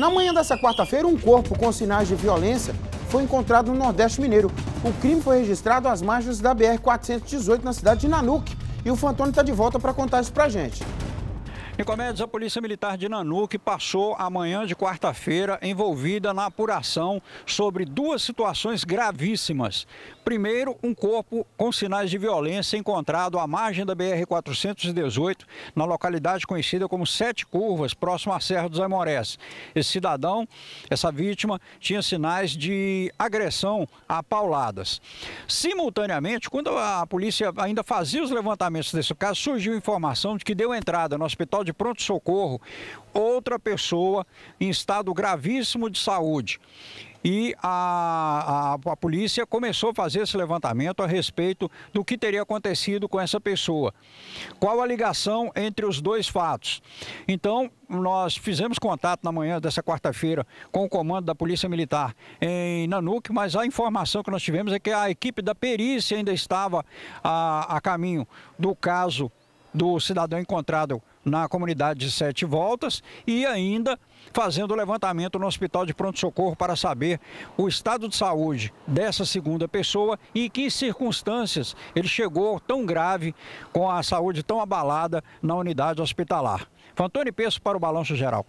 Na manhã dessa quarta-feira, um corpo com sinais de violência foi encontrado no Nordeste Mineiro. O crime foi registrado às margens da BR-418 na cidade de Nanuque. E o Fantônio está de volta para contar isso para gente. Em Comédios, a Polícia Militar de Nanuque passou a manhã de quarta-feira envolvida na apuração sobre duas situações gravíssimas. Primeiro, um corpo com sinais de violência encontrado à margem da BR-418, na localidade conhecida como Sete Curvas, próximo à Serra dos Aimorés. Esse cidadão, essa vítima, tinha sinais de agressão a pauladas. Simultaneamente, quando a polícia ainda fazia os levantamentos desse caso, surgiu informação de que deu entrada no hospital de de pronto-socorro outra pessoa em estado gravíssimo de saúde. E a, a, a, polícia começou a fazer esse levantamento a respeito do que teria acontecido com essa pessoa. Qual a ligação entre os dois fatos? Então, nós fizemos contato na manhã dessa quarta-feira com o comando da Polícia Militar em Nanuque, mas a informação que nós tivemos é que a equipe da perícia ainda estava a, ah, a caminho do caso do cidadão encontrado na comunidade de Sete Voltas e ainda fazendo levantamento no Hospital de Pronto Socorro para saber o estado de saúde dessa segunda pessoa e em que circunstâncias ele chegou tão grave, com a saúde tão abalada na unidade hospitalar. Fantoni Peço para o Balanço Geral.